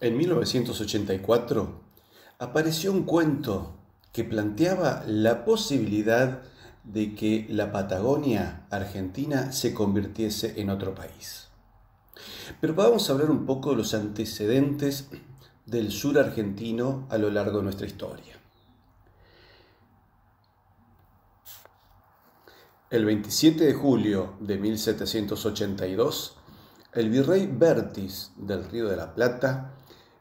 En 1984 apareció un cuento que planteaba la posibilidad de que la Patagonia argentina se convirtiese en otro país. Pero vamos a hablar un poco de los antecedentes del sur argentino a lo largo de nuestra historia. El 27 de julio de 1782, el virrey Bertis del Río de la Plata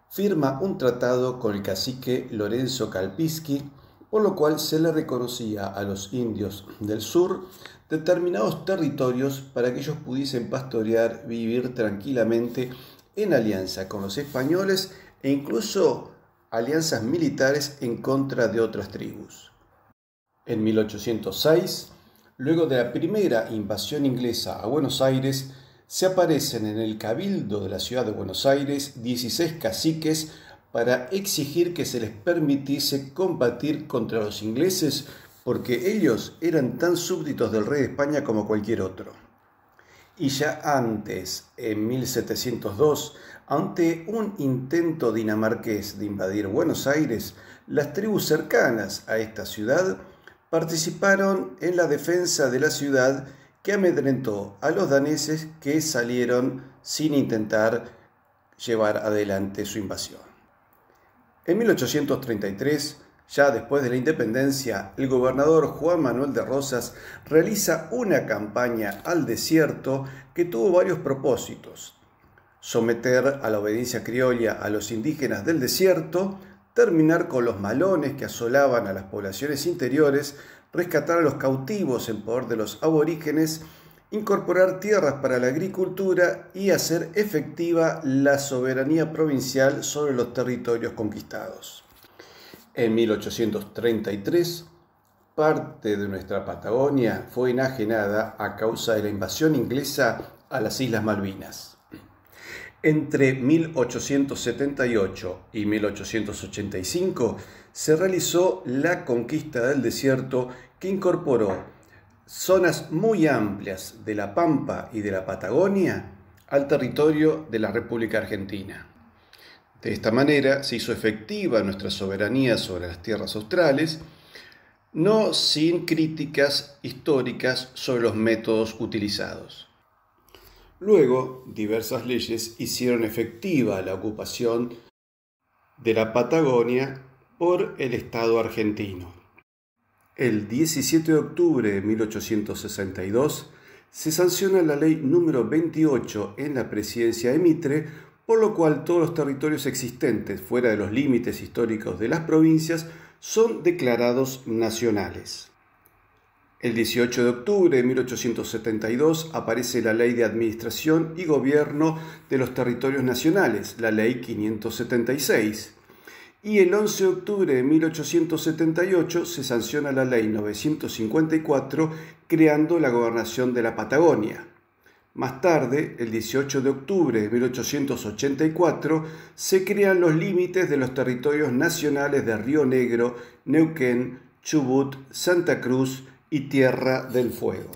firma un tratado con el cacique Lorenzo Calpisqui, por lo cual se le reconocía a los indios del sur determinados territorios para que ellos pudiesen pastorear, vivir tranquilamente en alianza con los españoles e incluso alianzas militares en contra de otras tribus. En 1806, luego de la primera invasión inglesa a Buenos Aires, se aparecen en el Cabildo de la Ciudad de Buenos Aires 16 caciques para exigir que se les permitiese combatir contra los ingleses porque ellos eran tan súbditos del rey de España como cualquier otro. Y ya antes, en 1702, ante un intento dinamarqués de invadir Buenos Aires, las tribus cercanas a esta ciudad participaron en la defensa de la ciudad que amedrentó a los daneses que salieron sin intentar llevar adelante su invasión. En 1833, ya después de la independencia, el gobernador Juan Manuel de Rosas realiza una campaña al desierto que tuvo varios propósitos. Someter a la obediencia criolla a los indígenas del desierto, terminar con los malones que asolaban a las poblaciones interiores, rescatar a los cautivos en poder de los aborígenes, incorporar tierras para la agricultura y hacer efectiva la soberanía provincial sobre los territorios conquistados. En 1833, parte de nuestra Patagonia fue enajenada a causa de la invasión inglesa a las Islas Malvinas. Entre 1878 y 1885 se realizó la conquista del desierto que incorporó zonas muy amplias de la Pampa y de la Patagonia al territorio de la República Argentina. De esta manera se hizo efectiva nuestra soberanía sobre las tierras australes, no sin críticas históricas sobre los métodos utilizados. Luego, diversas leyes hicieron efectiva la ocupación de la Patagonia por el Estado argentino. El 17 de octubre de 1862 se sanciona la ley número 28 en la presidencia de Mitre, por lo cual todos los territorios existentes fuera de los límites históricos de las provincias son declarados nacionales. El 18 de octubre de 1872 aparece la Ley de Administración y Gobierno de los Territorios Nacionales, la Ley 576 y el 11 de octubre de 1878 se sanciona la ley 954 creando la gobernación de la Patagonia. Más tarde, el 18 de octubre de 1884, se crean los límites de los territorios nacionales de Río Negro, Neuquén, Chubut, Santa Cruz y Tierra del Fuego.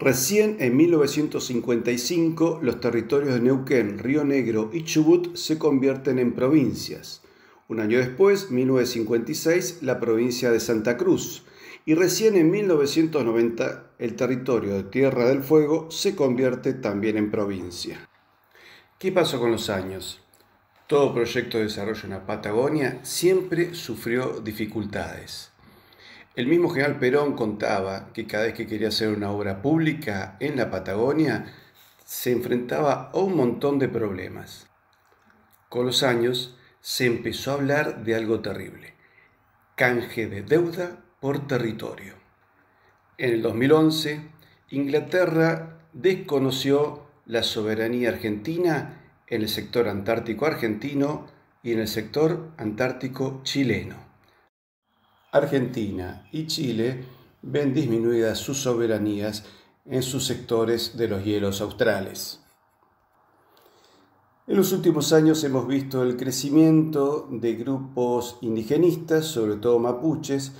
Recién en 1955 los territorios de Neuquén, Río Negro y Chubut se convierten en provincias. Un año después, 1956, la provincia de Santa Cruz. Y recién en 1990 el territorio de Tierra del Fuego se convierte también en provincia. ¿Qué pasó con los años? Todo proyecto de desarrollo en la Patagonia siempre sufrió dificultades. El mismo general Perón contaba que cada vez que quería hacer una obra pública en la Patagonia, se enfrentaba a un montón de problemas. Con los años se empezó a hablar de algo terrible, canje de deuda por territorio. En el 2011, Inglaterra desconoció la soberanía argentina en el sector antártico argentino y en el sector antártico chileno. Argentina y Chile ven disminuidas sus soberanías en sus sectores de los hielos australes. En los últimos años hemos visto el crecimiento de grupos indigenistas, sobre todo mapuches,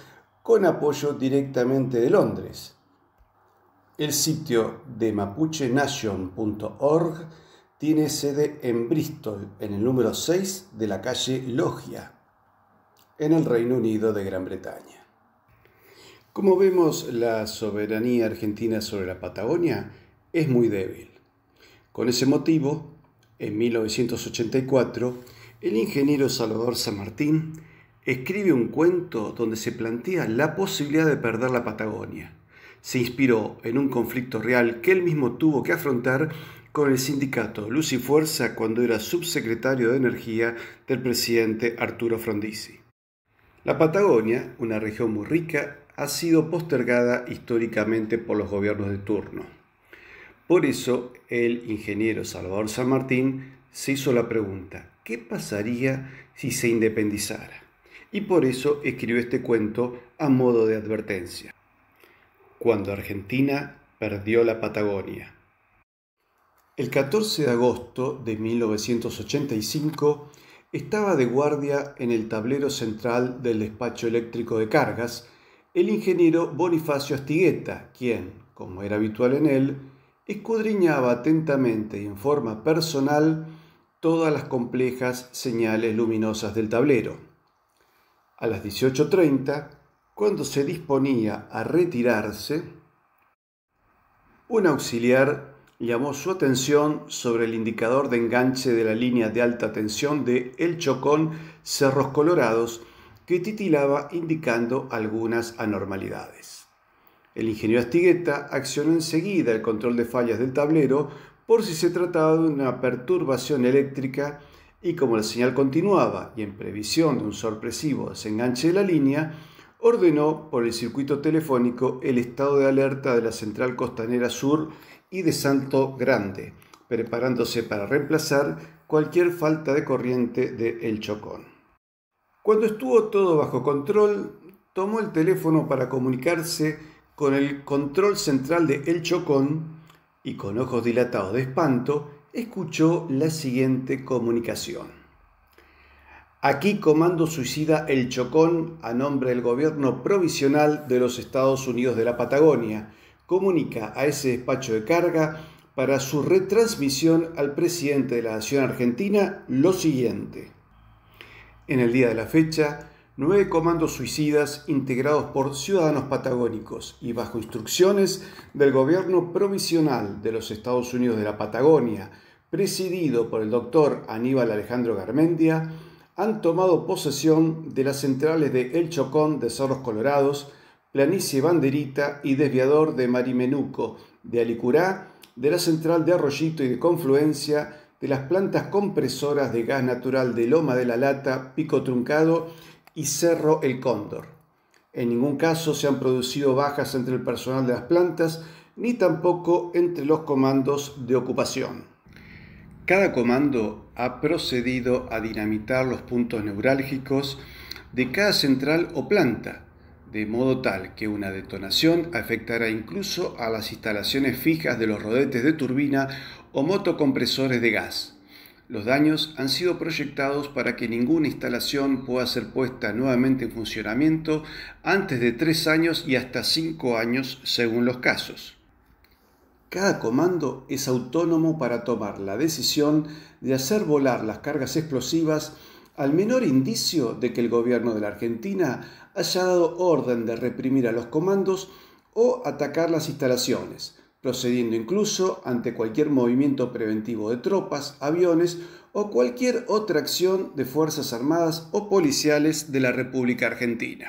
con apoyo directamente de Londres. El sitio de mapuchenation.org tiene sede en Bristol, en el número 6 de la calle Logia en el Reino Unido de Gran Bretaña. Como vemos, la soberanía argentina sobre la Patagonia es muy débil. Con ese motivo, en 1984, el ingeniero Salvador San Martín escribe un cuento donde se plantea la posibilidad de perder la Patagonia. Se inspiró en un conflicto real que él mismo tuvo que afrontar con el sindicato Luz y Fuerza cuando era subsecretario de Energía del presidente Arturo Frondizi. La Patagonia, una región muy rica, ha sido postergada históricamente por los gobiernos de turno. Por eso, el ingeniero Salvador San Martín se hizo la pregunta, ¿qué pasaría si se independizara? Y por eso escribió este cuento a modo de advertencia. Cuando Argentina perdió la Patagonia. El 14 de agosto de 1985, estaba de guardia en el tablero central del despacho eléctrico de cargas el ingeniero Bonifacio Astigueta, quien, como era habitual en él, escudriñaba atentamente y en forma personal todas las complejas señales luminosas del tablero. A las 18.30, cuando se disponía a retirarse, un auxiliar llamó su atención sobre el indicador de enganche de la línea de alta tensión de El Chocón Cerros Colorados que titilaba indicando algunas anormalidades. El ingeniero Astigueta accionó enseguida el control de fallas del tablero por si se trataba de una perturbación eléctrica y como la señal continuaba y en previsión de un sorpresivo desenganche de la línea, ordenó por el circuito telefónico el estado de alerta de la central costanera sur y de Santo grande, preparándose para reemplazar cualquier falta de corriente de El Chocón. Cuando estuvo todo bajo control, tomó el teléfono para comunicarse con el control central de El Chocón y con ojos dilatados de espanto, escuchó la siguiente comunicación. Aquí comando suicida El Chocón a nombre del gobierno provisional de los Estados Unidos de la Patagonia comunica a ese despacho de carga para su retransmisión al presidente de la Nación Argentina lo siguiente. En el día de la fecha, nueve comandos suicidas integrados por ciudadanos patagónicos y bajo instrucciones del gobierno provisional de los Estados Unidos de la Patagonia, presidido por el doctor Aníbal Alejandro Garmendia, han tomado posesión de las centrales de El Chocón de Cerros Colorados, planicie banderita y desviador de Marimenuco, de Alicurá, de la central de Arroyito y de Confluencia, de las plantas compresoras de gas natural de Loma de la Lata, Pico Truncado y Cerro El Cóndor. En ningún caso se han producido bajas entre el personal de las plantas, ni tampoco entre los comandos de ocupación. Cada comando ha procedido a dinamitar los puntos neurálgicos de cada central o planta, de modo tal que una detonación afectará incluso a las instalaciones fijas de los rodetes de turbina o motocompresores de gas. Los daños han sido proyectados para que ninguna instalación pueda ser puesta nuevamente en funcionamiento antes de tres años y hasta cinco años según los casos. Cada comando es autónomo para tomar la decisión de hacer volar las cargas explosivas al menor indicio de que el gobierno de la Argentina haya dado orden de reprimir a los comandos o atacar las instalaciones, procediendo incluso ante cualquier movimiento preventivo de tropas, aviones o cualquier otra acción de Fuerzas Armadas o policiales de la República Argentina.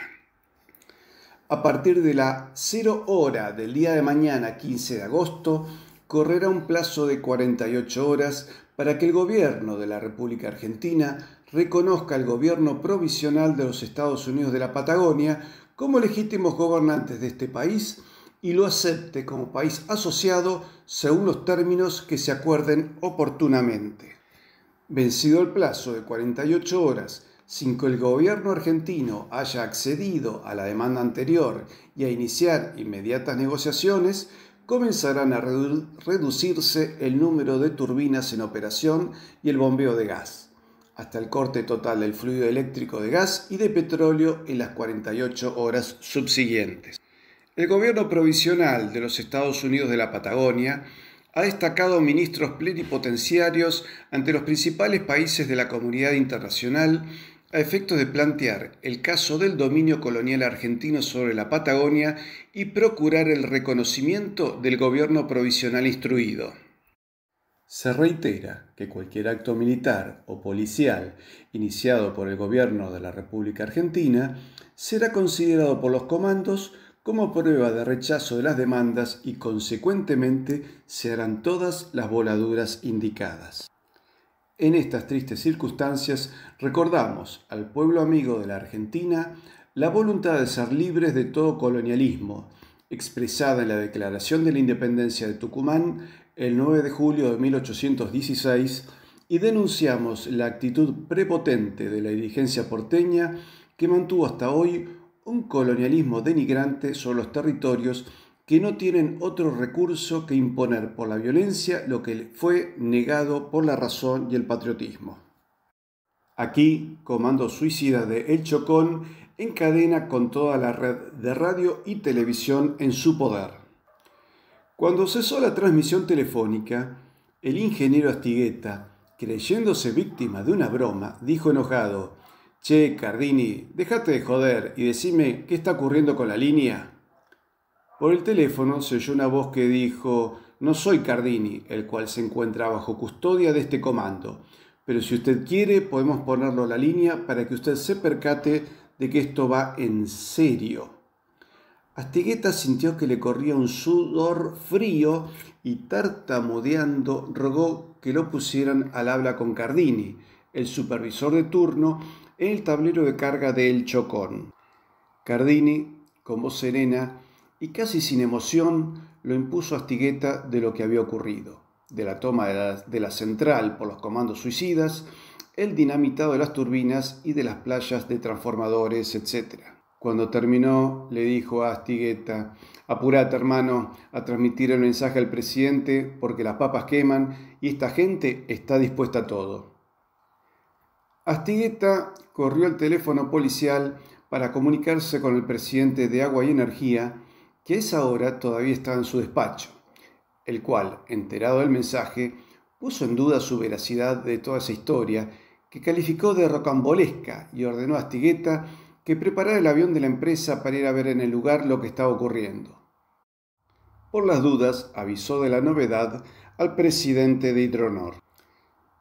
A partir de la 0 hora del día de mañana 15 de agosto, correrá un plazo de 48 horas para que el gobierno de la República Argentina reconozca al gobierno provisional de los Estados Unidos de la Patagonia como legítimos gobernantes de este país y lo acepte como país asociado según los términos que se acuerden oportunamente. Vencido el plazo de 48 horas sin que el gobierno argentino haya accedido a la demanda anterior y a iniciar inmediatas negociaciones, comenzarán a reducirse el número de turbinas en operación y el bombeo de gas hasta el corte total del fluido eléctrico de gas y de petróleo en las 48 horas subsiguientes. El gobierno provisional de los Estados Unidos de la Patagonia ha destacado ministros plenipotenciarios ante los principales países de la comunidad internacional a efectos de plantear el caso del dominio colonial argentino sobre la Patagonia y procurar el reconocimiento del gobierno provisional instruido. Se reitera que cualquier acto militar o policial iniciado por el gobierno de la República Argentina será considerado por los comandos como prueba de rechazo de las demandas y consecuentemente se todas las voladuras indicadas. En estas tristes circunstancias recordamos al pueblo amigo de la Argentina la voluntad de ser libres de todo colonialismo, expresada en la Declaración de la Independencia de Tucumán el 9 de julio de 1816 y denunciamos la actitud prepotente de la dirigencia porteña que mantuvo hasta hoy un colonialismo denigrante sobre los territorios que no tienen otro recurso que imponer por la violencia lo que fue negado por la razón y el patriotismo. Aquí, Comando Suicida de El Chocón encadena con toda la red de radio y televisión en su poder. Cuando cesó la transmisión telefónica, el ingeniero Astigueta, creyéndose víctima de una broma, dijo enojado, Che, Cardini, déjate de joder y decime qué está ocurriendo con la línea. Por el teléfono se oyó una voz que dijo, No soy Cardini, el cual se encuentra bajo custodia de este comando, pero si usted quiere podemos ponerlo a la línea para que usted se percate de que esto va en serio. Astigueta sintió que le corría un sudor frío y tartamudeando rogó que lo pusieran al habla con Cardini, el supervisor de turno, en el tablero de carga del Chocón. Cardini, con voz serena y casi sin emoción, lo impuso a Astigueta de lo que había ocurrido, de la toma de la, de la central por los comandos suicidas, el dinamitado de las turbinas y de las playas de transformadores, etc. Cuando terminó, le dijo a Astigueta, apurate hermano a transmitir el mensaje al presidente porque las papas queman y esta gente está dispuesta a todo. Astigueta corrió al teléfono policial para comunicarse con el presidente de Agua y Energía, que a esa hora todavía estaba en su despacho, el cual, enterado del mensaje, puso en duda su veracidad de toda esa historia, que calificó de rocambolesca y ordenó a Astigueta que preparar el avión de la empresa para ir a ver en el lugar lo que estaba ocurriendo. Por las dudas, avisó de la novedad al presidente de Hidronor.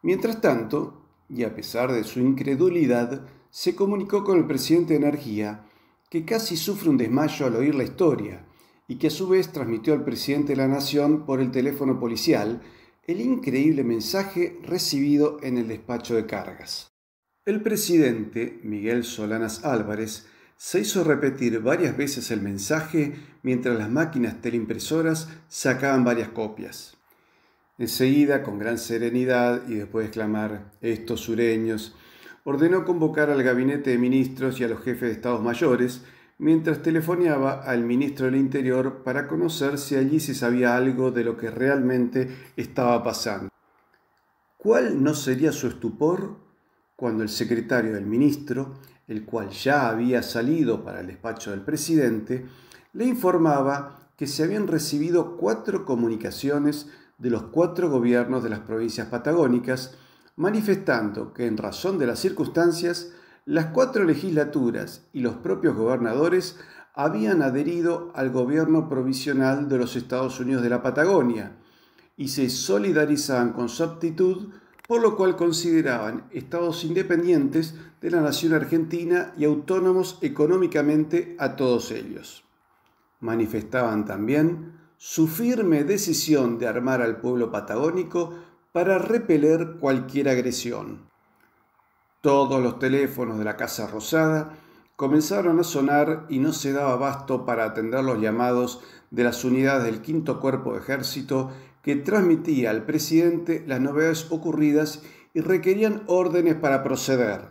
Mientras tanto, y a pesar de su incredulidad, se comunicó con el presidente de Energía, que casi sufre un desmayo al oír la historia, y que a su vez transmitió al presidente de la Nación por el teléfono policial el increíble mensaje recibido en el despacho de cargas. El presidente, Miguel Solanas Álvarez, se hizo repetir varias veces el mensaje mientras las máquinas teleimpresoras sacaban varias copias. Enseguida, con gran serenidad y después de exclamar, estos sureños, ordenó convocar al gabinete de ministros y a los jefes de estados mayores, mientras telefoneaba al ministro del Interior para conocer si allí se sabía algo de lo que realmente estaba pasando. ¿Cuál no sería su estupor cuando el secretario del ministro, el cual ya había salido para el despacho del presidente, le informaba que se habían recibido cuatro comunicaciones de los cuatro gobiernos de las provincias patagónicas, manifestando que en razón de las circunstancias, las cuatro legislaturas y los propios gobernadores habían adherido al gobierno provisional de los Estados Unidos de la Patagonia y se solidarizaban con su actitud, por lo cual consideraban estados independientes de la nación argentina y autónomos económicamente a todos ellos. Manifestaban también su firme decisión de armar al pueblo patagónico para repeler cualquier agresión. Todos los teléfonos de la Casa Rosada comenzaron a sonar y no se daba basto para atender los llamados de las unidades del quinto cuerpo de ejército que transmitía al presidente las novedades ocurridas y requerían órdenes para proceder.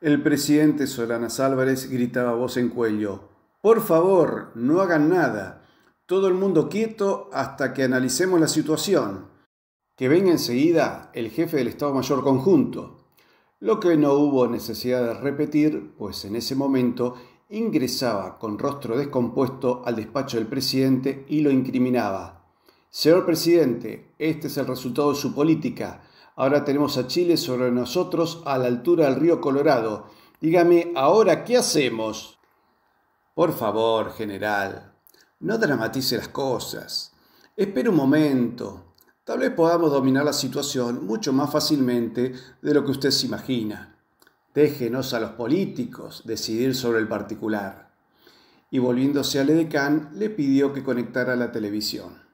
El presidente Solanas Álvarez gritaba voz en cuello, por favor, no hagan nada, todo el mundo quieto hasta que analicemos la situación. Que venga enseguida el jefe del Estado Mayor Conjunto, lo que no hubo necesidad de repetir, pues en ese momento ingresaba con rostro descompuesto al despacho del presidente y lo incriminaba. Señor presidente, este es el resultado de su política. Ahora tenemos a Chile sobre nosotros a la altura del río Colorado. Dígame, ahora, ¿qué hacemos? Por favor, general, no dramatice las cosas. Espere un momento. Tal vez podamos dominar la situación mucho más fácilmente de lo que usted se imagina. Déjenos a los políticos decidir sobre el particular. Y volviéndose al edecán, le pidió que conectara la televisión.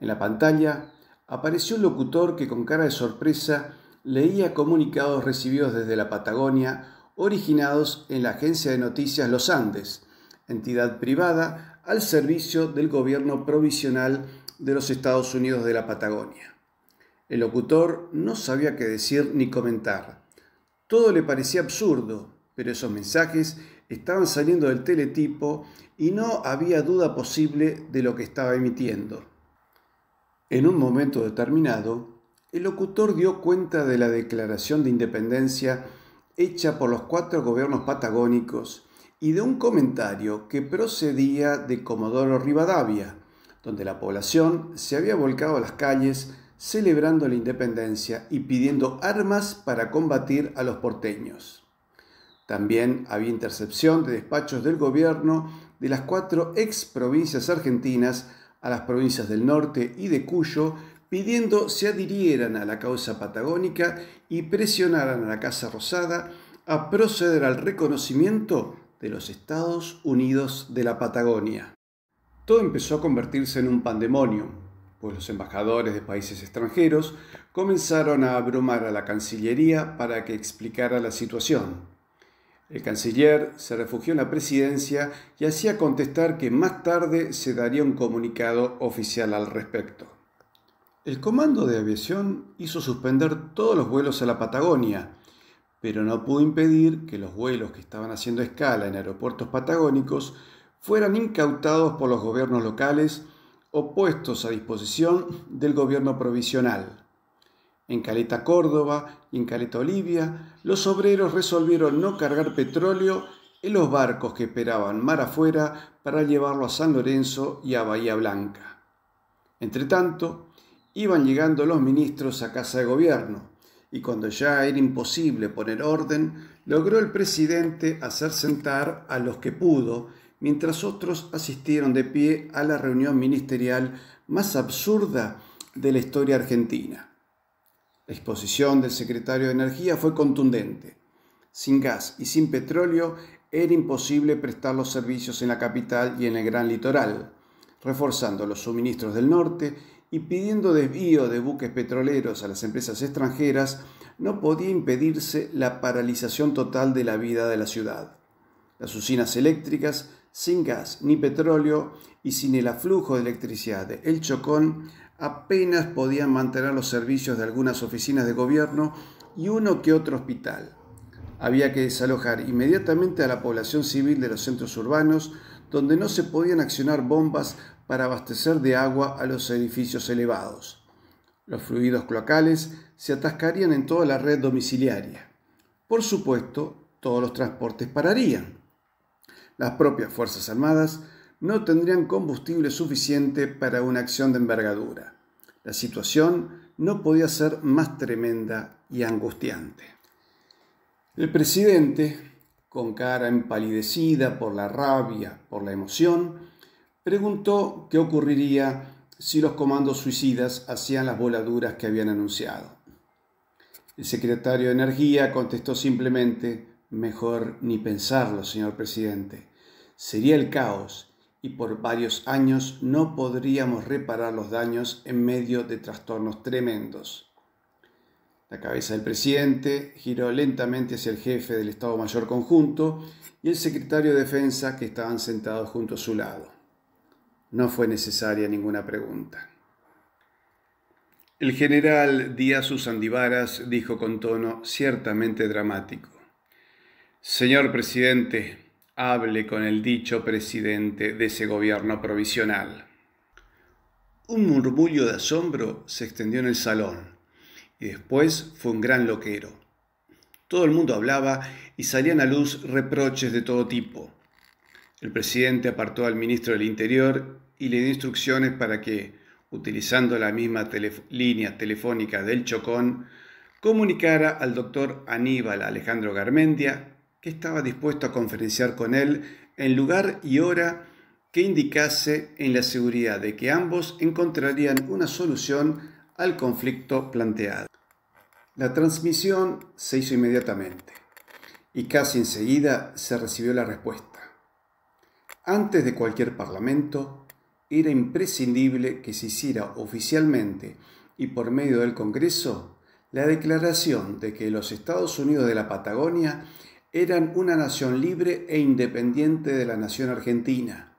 En la pantalla apareció un locutor que con cara de sorpresa leía comunicados recibidos desde la Patagonia originados en la agencia de noticias Los Andes, entidad privada al servicio del gobierno provisional de los Estados Unidos de la Patagonia. El locutor no sabía qué decir ni comentar. Todo le parecía absurdo, pero esos mensajes estaban saliendo del teletipo y no había duda posible de lo que estaba emitiendo. En un momento determinado, el locutor dio cuenta de la declaración de independencia hecha por los cuatro gobiernos patagónicos y de un comentario que procedía de Comodoro Rivadavia, donde la población se había volcado a las calles celebrando la independencia y pidiendo armas para combatir a los porteños. También había intercepción de despachos del gobierno de las cuatro ex provincias argentinas a las provincias del norte y de Cuyo pidiendo se adhirieran a la causa patagónica y presionaran a la Casa Rosada a proceder al reconocimiento de los Estados Unidos de la Patagonia. Todo empezó a convertirse en un pandemonio, pues los embajadores de países extranjeros comenzaron a abrumar a la Cancillería para que explicara la situación. El canciller se refugió en la presidencia y hacía contestar que más tarde se daría un comunicado oficial al respecto. El Comando de Aviación hizo suspender todos los vuelos a la Patagonia, pero no pudo impedir que los vuelos que estaban haciendo escala en aeropuertos patagónicos fueran incautados por los gobiernos locales o puestos a disposición del gobierno provisional. En Caleta Córdoba y en Caleta Olivia, los obreros resolvieron no cargar petróleo en los barcos que esperaban mar afuera para llevarlo a San Lorenzo y a Bahía Blanca. Entretanto, iban llegando los ministros a casa de gobierno, y cuando ya era imposible poner orden, logró el presidente hacer sentar a los que pudo, mientras otros asistieron de pie a la reunión ministerial más absurda de la historia argentina. La exposición del secretario de Energía fue contundente. Sin gas y sin petróleo era imposible prestar los servicios en la capital y en el gran litoral, reforzando los suministros del norte y pidiendo desvío de buques petroleros a las empresas extranjeras, no podía impedirse la paralización total de la vida de la ciudad. Las usinas eléctricas, sin gas ni petróleo y sin el aflujo de electricidad de El Chocón, apenas podían mantener los servicios de algunas oficinas de gobierno y uno que otro hospital. Había que desalojar inmediatamente a la población civil de los centros urbanos, donde no se podían accionar bombas para abastecer de agua a los edificios elevados. Los fluidos cloacales se atascarían en toda la red domiciliaria. Por supuesto, todos los transportes pararían. Las propias Fuerzas Armadas no tendrían combustible suficiente para una acción de envergadura. La situación no podía ser más tremenda y angustiante. El presidente, con cara empalidecida por la rabia, por la emoción, preguntó qué ocurriría si los comandos suicidas hacían las voladuras que habían anunciado. El secretario de Energía contestó simplemente, mejor ni pensarlo, señor presidente. Sería el caos y por varios años no podríamos reparar los daños en medio de trastornos tremendos. La cabeza del presidente giró lentamente hacia el jefe del Estado Mayor Conjunto y el secretario de Defensa que estaban sentados junto a su lado. No fue necesaria ninguna pregunta. El general Díaz Usandivaras dijo con tono ciertamente dramático. Señor presidente, hable con el dicho presidente de ese gobierno provisional. Un murmullo de asombro se extendió en el salón y después fue un gran loquero. Todo el mundo hablaba y salían a luz reproches de todo tipo. El presidente apartó al ministro del Interior y le dio instrucciones para que, utilizando la misma línea telefónica del Chocón, comunicara al doctor Aníbal Alejandro Garmendia que estaba dispuesto a conferenciar con él en lugar y hora que indicase en la seguridad de que ambos encontrarían una solución al conflicto planteado. La transmisión se hizo inmediatamente y casi enseguida se recibió la respuesta. Antes de cualquier parlamento, era imprescindible que se hiciera oficialmente y por medio del Congreso la declaración de que los Estados Unidos de la Patagonia eran una nación libre e independiente de la nación argentina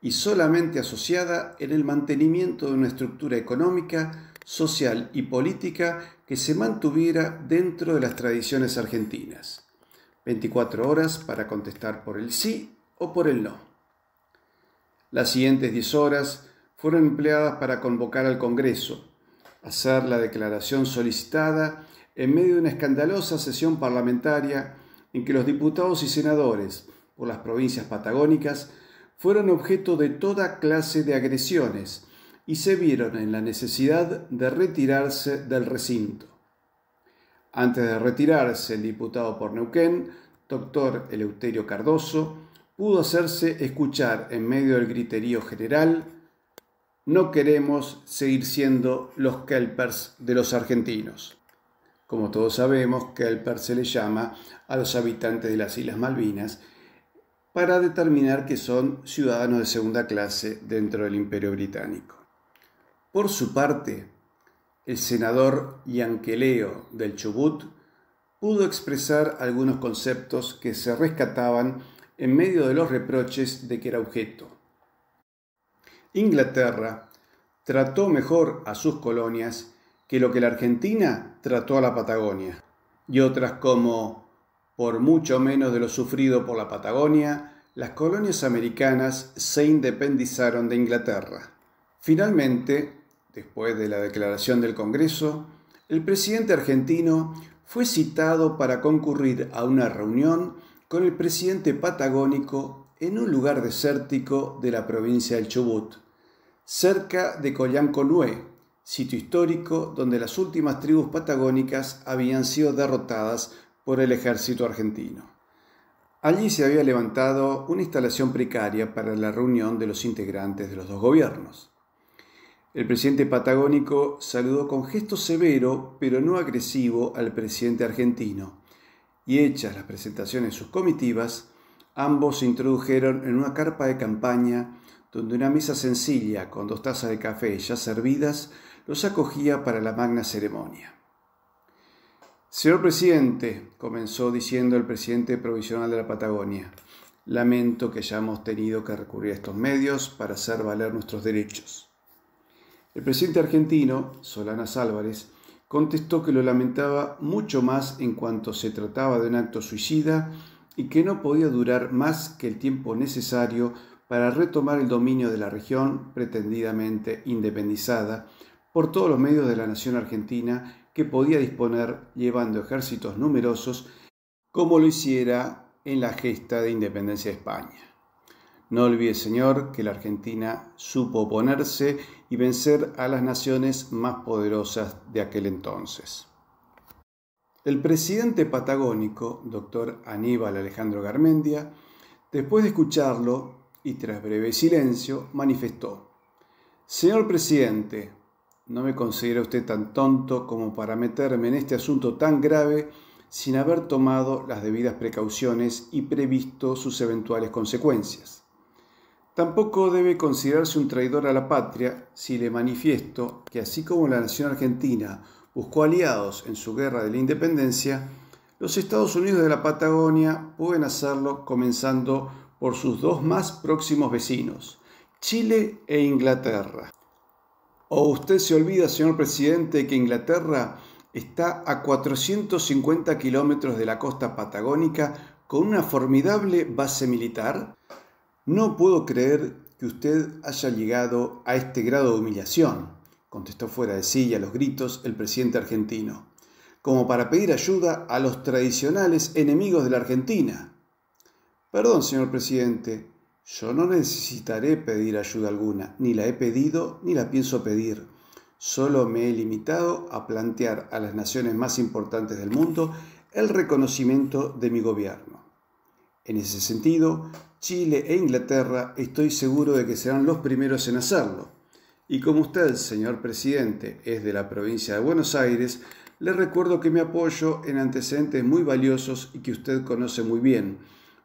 y solamente asociada en el mantenimiento de una estructura económica, social y política que se mantuviera dentro de las tradiciones argentinas. 24 horas para contestar por el sí o por el no. Las siguientes 10 horas fueron empleadas para convocar al Congreso, hacer la declaración solicitada en medio de una escandalosa sesión parlamentaria en que los diputados y senadores por las provincias patagónicas fueron objeto de toda clase de agresiones y se vieron en la necesidad de retirarse del recinto. Antes de retirarse, el diputado por Neuquén, doctor Eleuterio Cardoso, pudo hacerse escuchar en medio del griterío general, no queremos seguir siendo los kelpers de los argentinos. Como todos sabemos, que Kelper se le llama a los habitantes de las Islas Malvinas para determinar que son ciudadanos de segunda clase dentro del Imperio Británico. Por su parte, el senador Yanqueleo del Chubut pudo expresar algunos conceptos que se rescataban en medio de los reproches de que era objeto. Inglaterra trató mejor a sus colonias que lo que la Argentina trató a la Patagonia, y otras como, por mucho menos de lo sufrido por la Patagonia, las colonias americanas se independizaron de Inglaterra. Finalmente, después de la declaración del Congreso, el presidente argentino fue citado para concurrir a una reunión con el presidente patagónico en un lugar desértico de la provincia del Chubut, cerca de Collán sitio histórico donde las últimas tribus patagónicas habían sido derrotadas por el ejército argentino. Allí se había levantado una instalación precaria para la reunión de los integrantes de los dos gobiernos. El presidente patagónico saludó con gesto severo pero no agresivo al presidente argentino, y hechas las presentaciones sus comitivas, ambos se introdujeron en una carpa de campaña donde una mesa sencilla con dos tazas de café ya servidas los acogía para la magna ceremonia. Señor presidente, comenzó diciendo el presidente provisional de la Patagonia, lamento que hayamos tenido que recurrir a estos medios para hacer valer nuestros derechos. El presidente argentino, Solanas Álvarez, contestó que lo lamentaba mucho más en cuanto se trataba de un acto suicida y que no podía durar más que el tiempo necesario para retomar el dominio de la región pretendidamente independizada, por todos los medios de la nación argentina que podía disponer llevando ejércitos numerosos como lo hiciera en la gesta de independencia de España. No olvide, Señor, que la Argentina supo oponerse y vencer a las naciones más poderosas de aquel entonces. El presidente patagónico, doctor Aníbal Alejandro Garmendia, después de escucharlo y tras breve silencio, manifestó, Señor presidente, no me considera usted tan tonto como para meterme en este asunto tan grave sin haber tomado las debidas precauciones y previsto sus eventuales consecuencias. Tampoco debe considerarse un traidor a la patria si le manifiesto que así como la nación argentina buscó aliados en su guerra de la independencia, los Estados Unidos de la Patagonia pueden hacerlo comenzando por sus dos más próximos vecinos, Chile e Inglaterra. ¿O usted se olvida, señor presidente, que Inglaterra está a 450 kilómetros de la costa patagónica con una formidable base militar? No puedo creer que usted haya llegado a este grado de humillación, contestó fuera de sí y a los gritos el presidente argentino, como para pedir ayuda a los tradicionales enemigos de la Argentina. Perdón, señor presidente, yo no necesitaré pedir ayuda alguna, ni la he pedido ni la pienso pedir. Solo me he limitado a plantear a las naciones más importantes del mundo el reconocimiento de mi gobierno. En ese sentido, Chile e Inglaterra estoy seguro de que serán los primeros en hacerlo. Y como usted, señor presidente, es de la provincia de Buenos Aires, le recuerdo que me apoyo en antecedentes muy valiosos y que usted conoce muy bien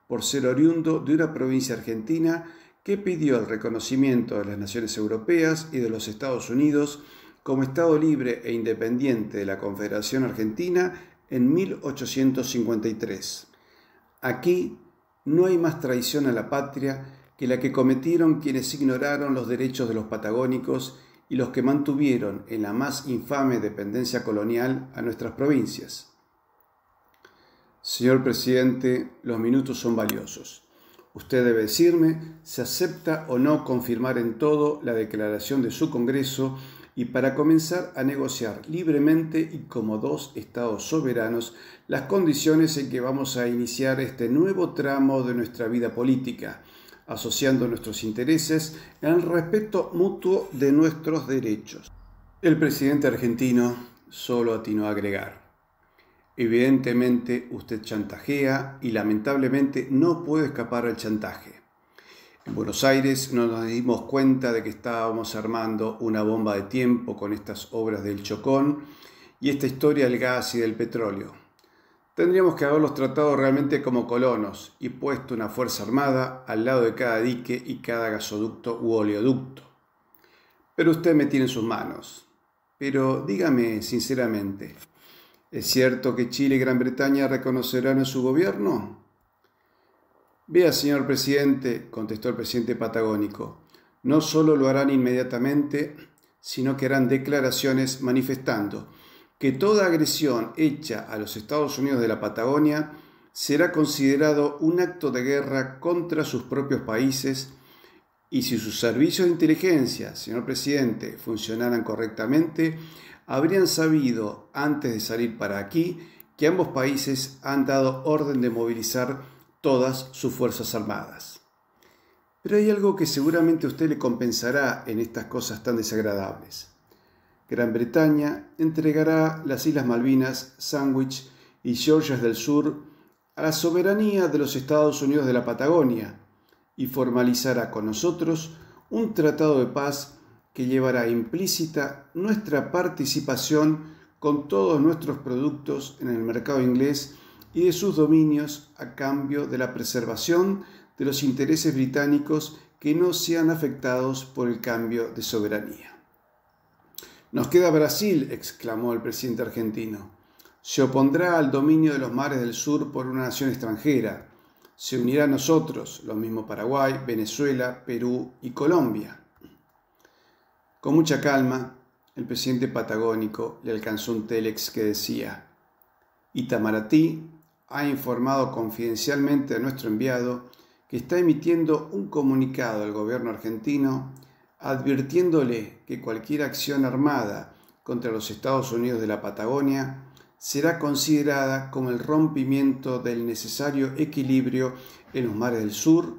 por ser oriundo de una provincia argentina que pidió el reconocimiento de las naciones europeas y de los Estados Unidos como Estado libre e independiente de la Confederación Argentina en 1853. Aquí no hay más traición a la patria que la que cometieron quienes ignoraron los derechos de los patagónicos y los que mantuvieron en la más infame dependencia colonial a nuestras provincias. Señor presidente, los minutos son valiosos. Usted debe decirme si acepta o no confirmar en todo la declaración de su Congreso y para comenzar a negociar libremente y como dos estados soberanos las condiciones en que vamos a iniciar este nuevo tramo de nuestra vida política, asociando nuestros intereses en el respeto mutuo de nuestros derechos. El presidente argentino solo atinó a agregar. Evidentemente usted chantajea y lamentablemente no puede escapar al chantaje. En Buenos Aires no nos dimos cuenta de que estábamos armando una bomba de tiempo con estas obras del Chocón y esta historia del gas y del petróleo. Tendríamos que haberlos tratado realmente como colonos y puesto una fuerza armada al lado de cada dique y cada gasoducto u oleoducto. Pero usted me tiene en sus manos. Pero dígame sinceramente, ¿Es cierto que Chile y Gran Bretaña reconocerán a su gobierno? Vea, señor presidente, contestó el presidente patagónico, no solo lo harán inmediatamente, sino que harán declaraciones manifestando que toda agresión hecha a los Estados Unidos de la Patagonia será considerado un acto de guerra contra sus propios países y si sus servicios de inteligencia, señor presidente, funcionaran correctamente, habrían sabido antes de salir para aquí que ambos países han dado orden de movilizar todas sus fuerzas armadas. Pero hay algo que seguramente usted le compensará en estas cosas tan desagradables. Gran Bretaña entregará las Islas Malvinas, Sandwich y Georgias del Sur a la soberanía de los Estados Unidos de la Patagonia y formalizará con nosotros un tratado de paz que llevará implícita nuestra participación con todos nuestros productos en el mercado inglés y de sus dominios a cambio de la preservación de los intereses británicos que no sean afectados por el cambio de soberanía. Nos queda Brasil, exclamó el presidente argentino. Se opondrá al dominio de los mares del sur por una nación extranjera. Se unirá a nosotros, lo mismo Paraguay, Venezuela, Perú y Colombia. Con mucha calma, el presidente patagónico le alcanzó un telex que decía, Itamaraty ha informado confidencialmente a nuestro enviado que está emitiendo un comunicado al gobierno argentino advirtiéndole que cualquier acción armada contra los Estados Unidos de la Patagonia será considerada como el rompimiento del necesario equilibrio en los mares del sur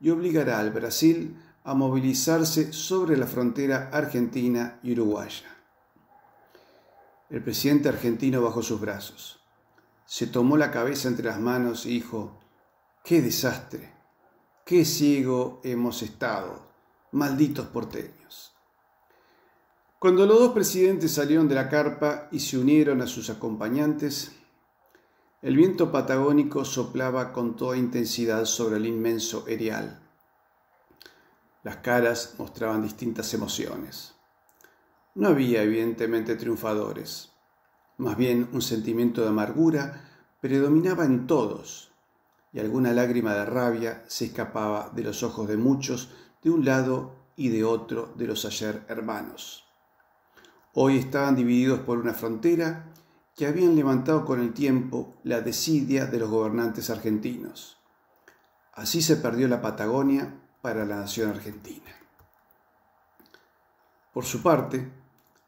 y obligará al Brasil a movilizarse sobre la frontera argentina y uruguaya. El presidente argentino bajó sus brazos, se tomó la cabeza entre las manos y dijo, ¡qué desastre! ¡Qué ciego hemos estado! Malditos porteños. Cuando los dos presidentes salieron de la carpa y se unieron a sus acompañantes, el viento patagónico soplaba con toda intensidad sobre el inmenso erial las caras mostraban distintas emociones. No había evidentemente triunfadores. Más bien un sentimiento de amargura predominaba en todos y alguna lágrima de rabia se escapaba de los ojos de muchos de un lado y de otro de los ayer hermanos. Hoy estaban divididos por una frontera que habían levantado con el tiempo la desidia de los gobernantes argentinos. Así se perdió la Patagonia para la nación argentina. Por su parte,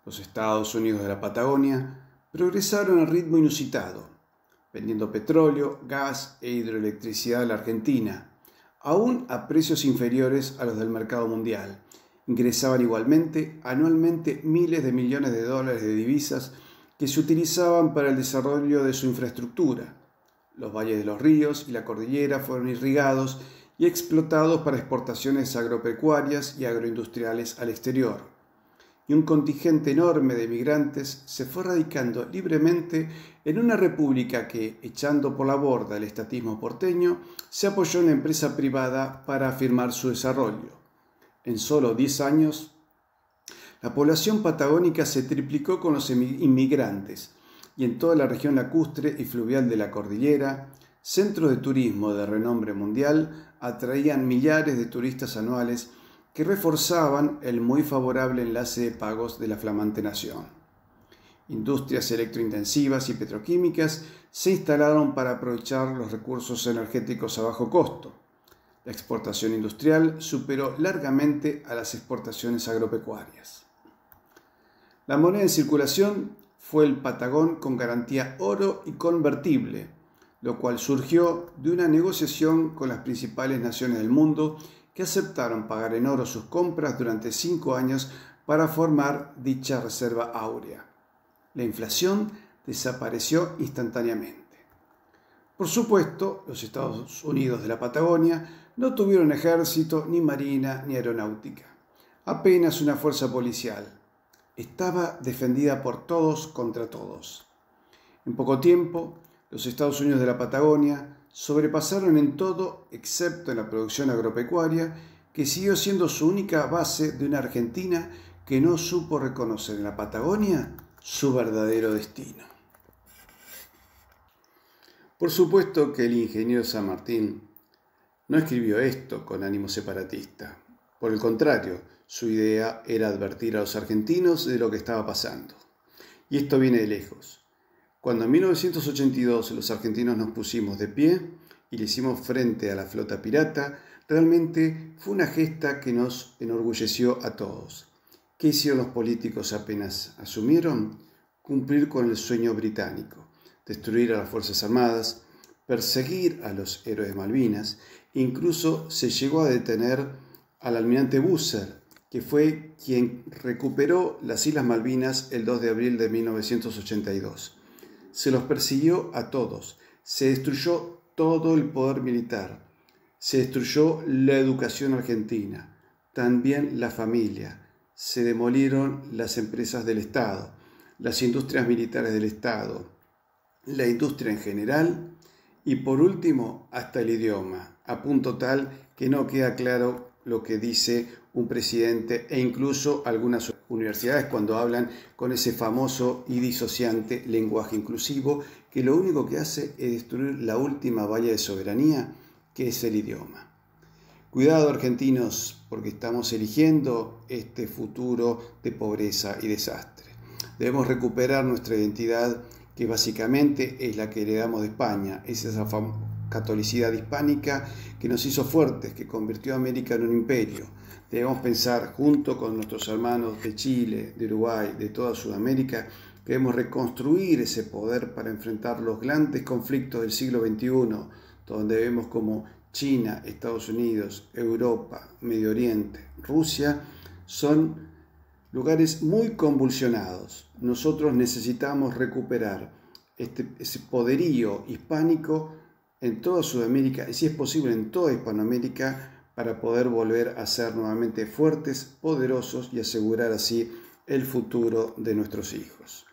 los Estados Unidos de la Patagonia progresaron a ritmo inusitado, vendiendo petróleo, gas e hidroelectricidad a la Argentina, aún a precios inferiores a los del mercado mundial. Ingresaban igualmente anualmente miles de millones de dólares de divisas que se utilizaban para el desarrollo de su infraestructura. Los valles de los ríos y la cordillera fueron irrigados y explotados para exportaciones agropecuarias y agroindustriales al exterior. Y un contingente enorme de migrantes se fue radicando libremente en una república que, echando por la borda el estatismo porteño, se apoyó en la empresa privada para afirmar su desarrollo. En solo 10 años, la población patagónica se triplicó con los inmigrantes, y en toda la región lacustre y fluvial de la cordillera, centros de turismo de renombre mundial atraían millares de turistas anuales que reforzaban el muy favorable enlace de pagos de la flamante nación. Industrias electrointensivas y petroquímicas se instalaron para aprovechar los recursos energéticos a bajo costo. La exportación industrial superó largamente a las exportaciones agropecuarias. La moneda en circulación fue el patagón con garantía oro y convertible, lo cual surgió de una negociación con las principales naciones del mundo que aceptaron pagar en oro sus compras durante cinco años para formar dicha reserva áurea. La inflación desapareció instantáneamente. Por supuesto, los Estados Unidos de la Patagonia no tuvieron ejército, ni marina, ni aeronáutica. Apenas una fuerza policial. Estaba defendida por todos contra todos. En poco tiempo, los Estados Unidos de la Patagonia sobrepasaron en todo excepto en la producción agropecuaria, que siguió siendo su única base de una Argentina que no supo reconocer en la Patagonia su verdadero destino. Por supuesto que el ingeniero San Martín no escribió esto con ánimo separatista. Por el contrario, su idea era advertir a los argentinos de lo que estaba pasando. Y esto viene de lejos. Cuando en 1982 los argentinos nos pusimos de pie y le hicimos frente a la flota pirata, realmente fue una gesta que nos enorgulleció a todos. ¿Qué hicieron los políticos apenas asumieron? Cumplir con el sueño británico, destruir a las Fuerzas Armadas, perseguir a los héroes Malvinas, incluso se llegó a detener al almirante Busser, que fue quien recuperó las Islas Malvinas el 2 de abril de 1982 se los persiguió a todos, se destruyó todo el poder militar, se destruyó la educación argentina, también la familia, se demolieron las empresas del Estado, las industrias militares del Estado, la industria en general y por último hasta el idioma, a punto tal que no queda claro lo que dice un presidente e incluso algunas universidades cuando hablan con ese famoso y disociante lenguaje inclusivo que lo único que hace es destruir la última valla de soberanía que es el idioma. Cuidado argentinos, porque estamos eligiendo este futuro de pobreza y desastre. Debemos recuperar nuestra identidad, que básicamente es la que heredamos de España, esa catolicidad hispánica que nos hizo fuertes, que convirtió a América en un imperio. Debemos pensar junto con nuestros hermanos de Chile, de Uruguay, de toda Sudamérica, que debemos reconstruir ese poder para enfrentar los grandes conflictos del siglo XXI, donde vemos como China, Estados Unidos, Europa, Medio Oriente, Rusia, son lugares muy convulsionados. Nosotros necesitamos recuperar este, ese poderío hispánico en toda Sudamérica y si es posible en toda Hispanoamérica para poder volver a ser nuevamente fuertes, poderosos y asegurar así el futuro de nuestros hijos.